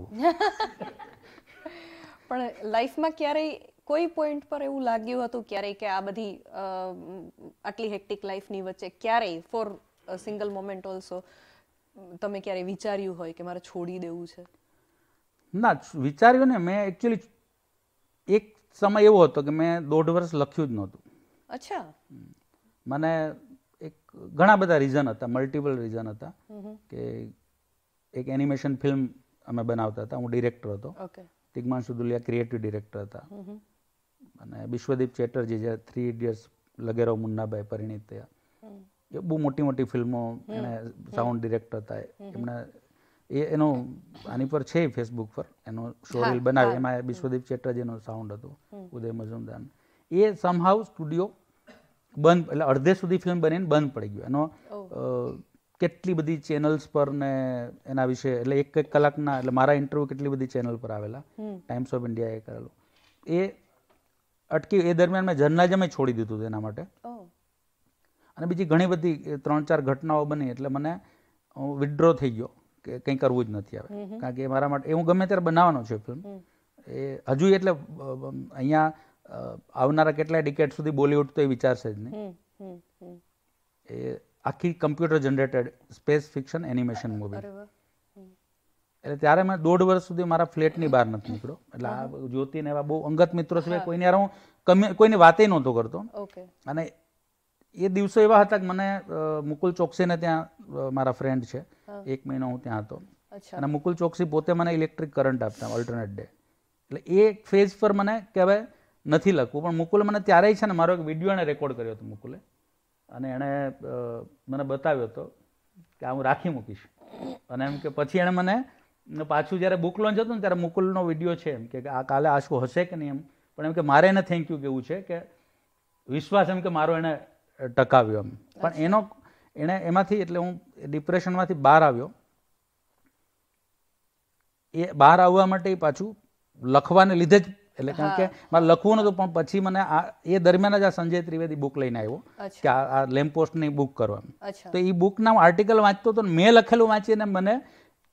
પણ લાઈફમાં ક્યારેય કોઈ પોઈન્ટ પર એવું લાગ્યું હતું ક્યારેય કે આ બધી આટલી હેક્ટિક લાઈફની વચ્ચે ક્યારેય ફોર સિંગલ મોમેન્ટ ઓલસો તમે ક્યારેય વિચાર્યું હોય કે મારે છોડી દેવું છે ના વિચાર્યું ને મેં એકચ્યુઅલી એક સમય એવો હતો કે મેં દોઢ વર્ષ લખ્યું જ નહોતું અચ્છા મને એક ઘણા બધા રીઝન હતા મલ્ટિપલ રીઝન હતા કે એક એનિમેશન ફિલ્મ અમે બનાવતા હતા હું ડિરેક્ટર હતો તિગમાન દુલિયા ક્રિએટિવ ડિરેક્ટર હતા અને વિશ્વદીપ ચેટર્જી જે થ્રી ઇડિયટ્સ લગેરો મુન્નાભાઈ પરિણીત થયા એ બહુ મોટી મોટી ફિલ્મો એને સાઉન્ડ ડિરેક્ટર હતા એમને એ એનો આની પર છે ફેસબુક પર એનો શોરીલ બનાવ્યો એમાં વિશ્વદીપ ચેટર્જીનો સાઉન્ડ હતો ઉદય મજુમદાર એ સમહાઉ સ્ટુડિયો બંધ એટલે અડધે સુધી ફિલ્મ બનીને બંધ પડી ગયો એનો કેટલી બધી ચેનલ્સ પર ને એના વિશે એટલે એક એક કલાકના એટલે મારા ઇન્ટરવ્યુ કેટલી બધી ચેનલ પર આવેલા ટાઈમ્સ ઓફ એ કરેલું એ અટકી એ દરમિયાન મેં જર્નલિઝમ છોડી દીધું એના માટે અને બીજી ઘણી બધી ત્રણ ચાર ઘટનાઓ બની એટલે મને વિડ્રો થઈ ગયો કે કંઈ કરવું જ નથી હવે કારણ કે મારા માટે હું ગમે ત્યારે બનાવવાનો છે ફિલ્મ એ હજુ એટલે અહીંયા આવનારા કેટલાય ડિકેટ સુધી બોલિવૂડ તો એ વિચારશે જ નહીં એ આખી computer generated space fiction animation movie એટલે ત્યારે મેં દોઢ વર્ષ સુધી મારા ફ્લેટની બહાર નથી નીકળ્યો એટલે આ જ્યોતિ ને એવા બહુ અંગત મિત્રો છે કોઈને યાર હું કોઈને વાતે નહોતો કરતો અને એ દિવસો એવા હતા કે મને મુકુલ ચોકસીને ત્યાં મારા ફ્રેન્ડ છે એક મહિનો હું ત્યાં હતો અને મુકુલ ચોકસી પોતે મને ઇલેક્ટ્રિક કરંટ આપતા ઓલ્ટરનેટ ડે એટલે એ ફેઝ પર મને કહેવાય નથી લખવું પણ મુકુલે મને ત્યારે છે ને મારો એક વિડીયો રેકોર્ડ કર્યો હતો મુકુલે અને એણે મને બતાવ્યો હતો કે હું રાખી મૂકીશ અને એમ કે પછી એણે મને પાછું જ્યારે બુક લોન્ચ હતું ને ત્યારે મુકુલનો વિડીયો છે એમ કે આ કાલે આ હશે કે નહીં એમ પણ એમ કે મારે એને થેન્ક યુ કેવું છે કે વિશ્વાસ એમ કે મારો એણે ટકાવ્યો એમ પણ એનો એણે એમાંથી એટલે હું ડિપ્રેશનમાંથી બહાર આવ્યો એ બહાર આવવા માટે પાછું લખવાને લીધે જ એટલે કારણ કે મારે લખવું નતું પણ પછી મને આ એ દરમિયાન જ આ સંજય ત્રિવેદી બુક લઈને આવ્યો કે આ લેમ્પોસ્ટની બુક કરો એમ તો એ બુકના આર્ટિકલ વાંચતો તો મેં લખેલું વાંચીને મને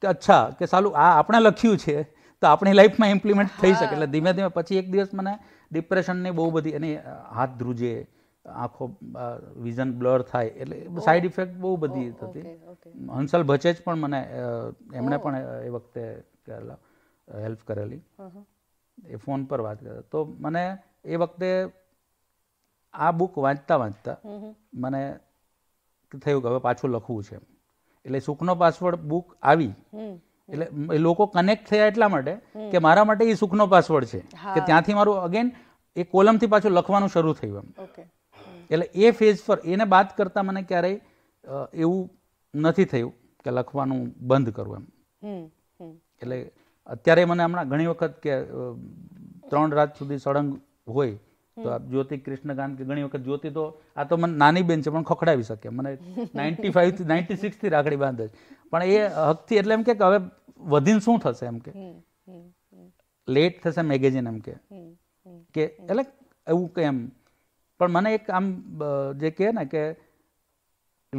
કે અચ્છા કે સાલું આ આપણે લખ્યું છે તો આપણી લાઈફમાં ઇમ્પ્લિમેન્ટ થઈ શકે એટલે ધીમે ધીમે પછી એક દિવસ મને ડિપ્રેશનની બહુ બધી એની હાથ ધ્રુજે આખો વિઝન બ્લર થાય એટલે સાઈડ ઇફેક્ટ બહુ બધી થતી હંસલ ભચેજ પણ મને એમણે પણ એ વખતે હેલ્પ કરેલી એ ફોન પર વાત કરતા તો મને એ વખતે આ બુક વાંચતા વાંચતા મને થયું કે હવે પાછું લખવું છે એટલે સુખનો પાસવર્ડ બુક આવી એટલે એ લોકો કનેક્ટ થયા એટલા માટે કે મારા માટે એ સુખનો પાસવર્ડ છે કે ત્યાંથી મારું અગેન એ કોલમથી પાછું લખવાનું શરૂ થયું એમ એટલે એ ફેઝ પર એને બાદ કરતા મને ક્યારેય એવું નથી થયું કે લખવાનું બંધ કરવું એમ એટલે અત્યારે મને હમણાં ઘણી વખત કે ત્રણ રાત સુધી સળંગ હોય તો જ્યોતિ જ્યોતિ ગાન કે ઘણી વખત જ્યોતિ તો આ તો મને નાની બેન છે પણ ખખડાવી શકે મને નાઇન્ટી ફાઈવથી નાઇન્ટી સિક્સ થી રાખડી બાંધે છે પણ એ હકથી એટલે એમ કે હવે વધીને શું થશે એમ કે લેટ થશે મેગેઝિન એમ કે કે એટલે એવું કે એમ પણ મને એક આમ જે કહે ને કે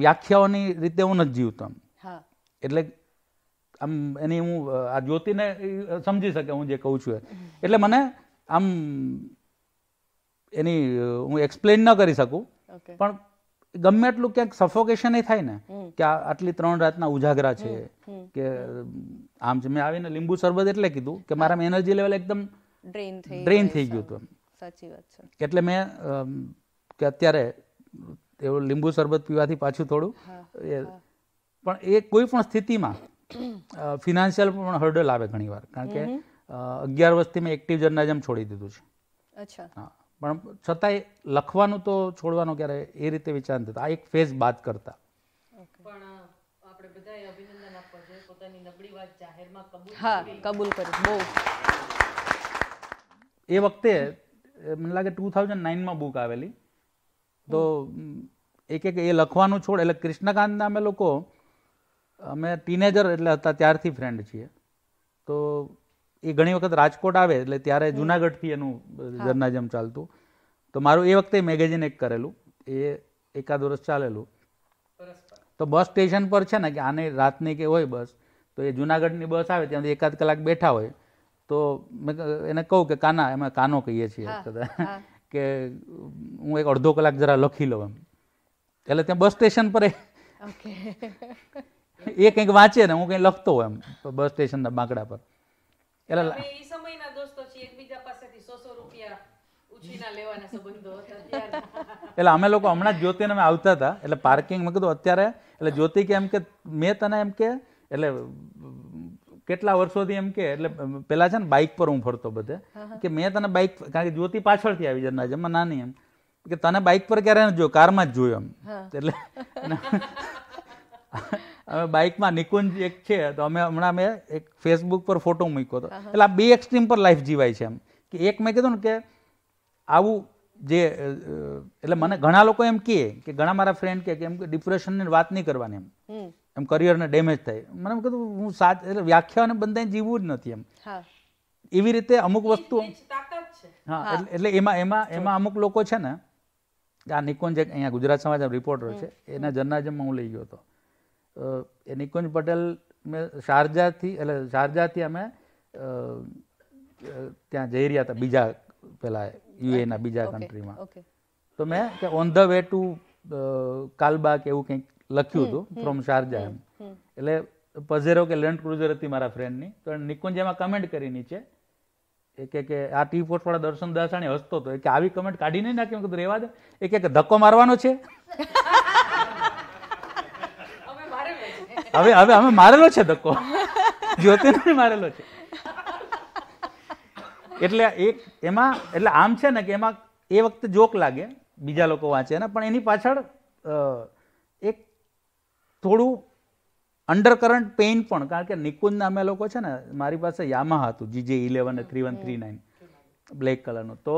વ્યાખ્યાઓની રીતે હું નથી જીવતો એટલે આમ એની હું આ જ્યોતિને સમજી શકે હું જે કહું છું એટલે મને આમ એની હું એક્સપ્લેન ન કરી શકું પણ ગમે એટલું ક્યાંક સફોકેશન એ થાય ને કે આટલી ત્રણ રાતના ઉજાગરા છે કે આમ છે મેં આવીને લીંબુ શરબત એટલે કીધું કે મારા એનર્જી લેવલ એકદમ ડ્રેન થઈ ગયું હતું એમ સાચી વાત છે એટલે મેં કે અત્યારે એવું લીંબુ શરબત પીવાથી પાછું થોડું પણ એ કોઈ પણ સ્થિતિમાં ફિનાન્શિયલ પણ હર્ડલ આવે ઘણીવાર કારણ કે અગિયાર વર્ષથી મેં એક્ટિવ જર્નલિઝમ છોડી દીધું છે અચ્છા હા પણ છતાંય લખવાનું તો છોડવાનો ક્યારે એ રીતે વિચાર નથી આ એક ફેઝ બાદ કરતા પણ આપણે બધાએ અભિનંદન આપવા જોઈએ પોતાની નબળી વાત જાહેરમાં કબૂલ હા કબૂલ કરી બહુ એ વખતે મને લાગે ટુ થાઉઝન્ડ નાઇનમાં બુક આવેલી તો એક એક એ લખવાનું છોડ એટલે કૃષ્ણકાંતના અમે લોકો અમે ટીનેજર એટલે હતા ત્યારથી ફ્રેન્ડ છીએ તો એ ઘણી વખત રાજકોટ આવે એટલે ત્યારે જુનાગઢથી એનું જર્નાજમ ચાલતું તો મારું એ વખતે મેગેઝિન એક કરેલું એ એકાદ વર્ષ ચાલેલું તો બસ સ્ટેશન પર છે ને કે આને રાતની કે હોય બસ તો એ જુનાગઢની બસ આવે ત્યાંથી એકાદ કલાક બેઠા હોય તો મેં એને કહું કે કાના એમાં કાનો કહીએ છીએ કદાચ કે હું એક અડધો કલાક જરા લખી લઉં એમ એટલે ત્યાં બસ સ્ટેશન પર ઓકે એ કંઈક વાંચે ને હું કંઈ લખતો હોય એમ બસ સ્ટેશનના બાંકડા પર એટલે એ એટલે અમે લોકો હમણાં જ જ્યોતિને અમે આવતા હતા એટલે પાર્કિંગ મેં કીધું અત્યારે એટલે જ્યોતિ કે એમ કે મેં તને એમ કે એટલે કેટલા વર્ષોથી એમ કે એટલે પેલા છે ને બાઇક પર હું ફરતો બધે કે મેં તને બાઇક કારણ કે જ્યોતિ પાછળથી આવી જાય છે નાની એમ કે તને બાઇક પર ક્યારે જોયું કારમાં જ જોયું એમ એટલે બાઇકમાં નિકુંજ એક છે તો અમે હમણાં મેં એક ફેસબુક પર ફોટો મૂક્યો હતો એટલે આ બે એક્સ્ટ્રીમ પર લાઈફ જીવાય છે એમ કે એક મેં કીધું ને કે આવું જે એટલે મને ઘણા લોકો એમ કહે કે ઘણા મારા ફ્રેન્ડ કે એમ કે ડિપ્રેશનની વાત નહીં કરવાની એમ એમ કરિયરને ડેમેજ થાય મને એમ કીધું હું સાચ એટલે વ્યાખ્યાને બંધાય જીવવું જ નથી એમ એવી રીતે અમુક વસ્તુ હા એટલે એમાં એમાં એમાં અમુક લોકો છે ને આ નિકોન જે અહીંયા ગુજરાત સમાજના રિપોર્ટર છે એના જર્નાલિઝમમાં હું લઈ ગયો હતો એ નિકુંજ પટેલ મેં શારજાથી એટલે શારજાથી અમે ત્યાં જઈ રહ્યા હતા બીજા પેલા યુએના બીજા કન્ટ્રીમાં તો મેં કે on the way to Kalabagh એવું કંઈક લખ્યું હતું ફ્રોમ શારજા એમ એટલે પઝેરો કે લેન્ડ ક્રુઝર હતી મારા ફ્રેન્ડની તો નિકુંજ એમાં કમેન્ટ કરી નીચે કે કે આ ટી વાળા દર્શન દાસાણી હસતો હતો કે આવી કમેન્ટ કાઢી નહીં નાખી કીધું રેવા દે એક કે ધક્કો મારવાનો છે હવે હવે અમે મારેલો છે ધક્કો જ્યોતિને મારેલો છે એટલે એક એમાં એટલે આમ છે ને કે એમાં એ વખતે જોક લાગે બીજા લોકો વાંચે ને પણ એની પાછળ એક થોડું અંડરકરંટ પેઇન પણ કારણ કે નિકુંજ અમે લોકો છે ને મારી પાસે યામાહ હતું GJ eleven three one three nine black કલરનું તો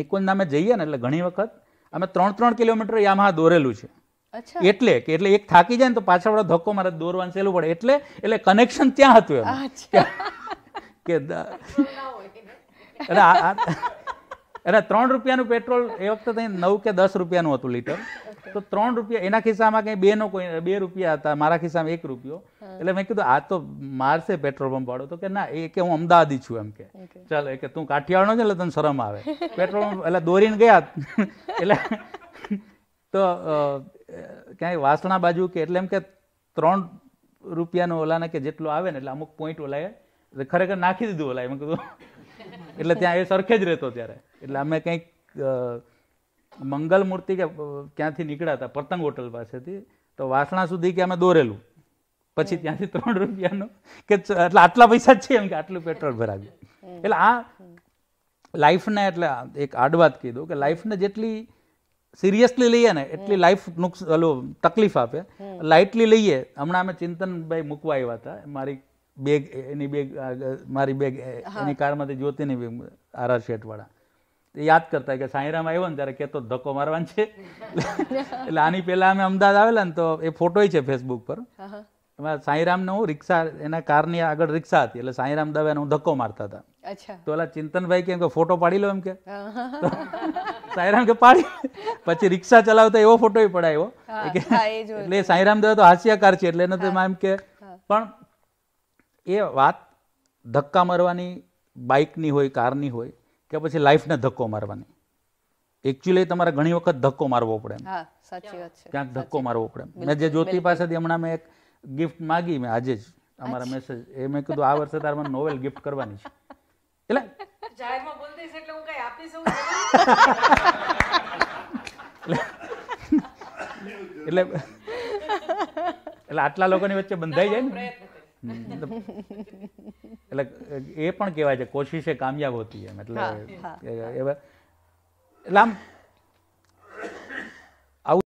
નિકુંજ અમે જઈએ ને એટલે ઘણી વખત અમે ત્રણ ત્રણ કિલોમીટર યામાહ દોરેલું છે એટલે કે એટલે એક થાકી જાય ને તો પાછળવાળો ધક્કો મારે દોરવાનું સહેલું પડે એટલે એટલે કનેક્શન ત્યાં હતું કે એટલે ત્રણ રૂપિયાનું પેટ્રોલ એ વખતે ત્યાં નવ કે દસ રૂપિયાનું હતું લીટર તો ત્રણ રૂપિયા એના ખિસ્સામાં કંઈ બે નો કોઈ બે રૂપિયા હતા મારા ખિસ્સામાં એક રૂપિયો એટલે મેં કીધું આ તો મારશે પેટ્રોલ પંપ વાળો તો કે ના એ કે હું અમદાવાદી છું એમ કે ચાલ કે તું કાઠિયાવાડનો છે એટલે તને શરમ આવે પેટ્રોલ પંપ એટલે દોરીને ગયા એટલે તો ક્યાંય વાસણા બાજુ કે એટલે એમ કે ત્રણ રૂપિયાનો ઓલાને કે જેટલું આવે ને એટલે અમુક પોઈન્ટ ઓલાએ એટલે ખરેખર નાખી દીધું ઓલા એમ કીધું એટલે ત્યાં એ સરખે જ રહેતો ત્યારે એટલે અમે કંઈક મંગલ મૂર્તિ કે ક્યાંથી નીકળ્યા હતા પતંગ હોટલ પાસેથી તો વાસણા સુધી કે અમે દોરેલું પછી ત્યાંથી ત્રણ રૂપિયાનો કે એટલે આટલા પૈસા જ છે એમ કે આટલું પેટ્રોલ ભરાવ્યું એટલે આ લાઈફને એટલે એક આડવાત કીધું કે લાઈફને જેટલી સિરિયસલી લઈએ ને એટલી લાઈફ ઓલું તકલીફ આપે લાઇટલી લઈએ હમણાં અમે ચિંતનભાઈ મૂકવા આવ્યા હતા મારી બેગ એની બેગ મારી બેગ એની કારમાંથી જ્યોતિની બેગ આરા શેઠવાળા એ યાદ કરતા કે સાંઈરામ આવ્યો ને ત્યારે કેતો ધક્કો મારવાનો છે એટલે આની પહેલાં અમે અમદાવાદ આવેલા ને તો એ ફોટોય છે ફેસબુક પર એમાં સાંઈરામને હું રિક્ષા એના કારની આગળ રિક્ષા હતી એટલે સાંઈરામ દવે હું ધક્કો મારતા હતા તો એટલે ચિંતનભાઈ કેમ કે ફોટો પાડી લો એમ કે સાંઈરામ કે પાડી પછી રિક્ષા ચલાવતા એવો ફોટો પડાયો એટલે સાંઈરામ દાદા તો હાસ્યકાર છે એટલે એમ કે પણ એ વાત ધક્કા મારવાની બાઇકની હોય કારની હોય કે પછી લાઈફને ધક્કો મારવાની એકચ્યુઅલી તમારે ઘણી વખત ધક્કો મારવો પડે ક્યાંક ધક્કો મારવો પડે મેં જે જ્યોતિ પાસેથી હમણાં મેં એક ગિફ્ટ માગી મેં આજે જ અમારા મેસેજ એ મેં કીધું આ વર્ષે તારે મને નોવેલ ગિફ્ટ કરવાની છે એટલે એટલે એટલે આટલા લોકોની વચ્ચે બંધાઈ જાય ને એટલે એ પણ કહેવાય છે કોશિશે કામયાબ હોતી એમ એટલે એટલે આમ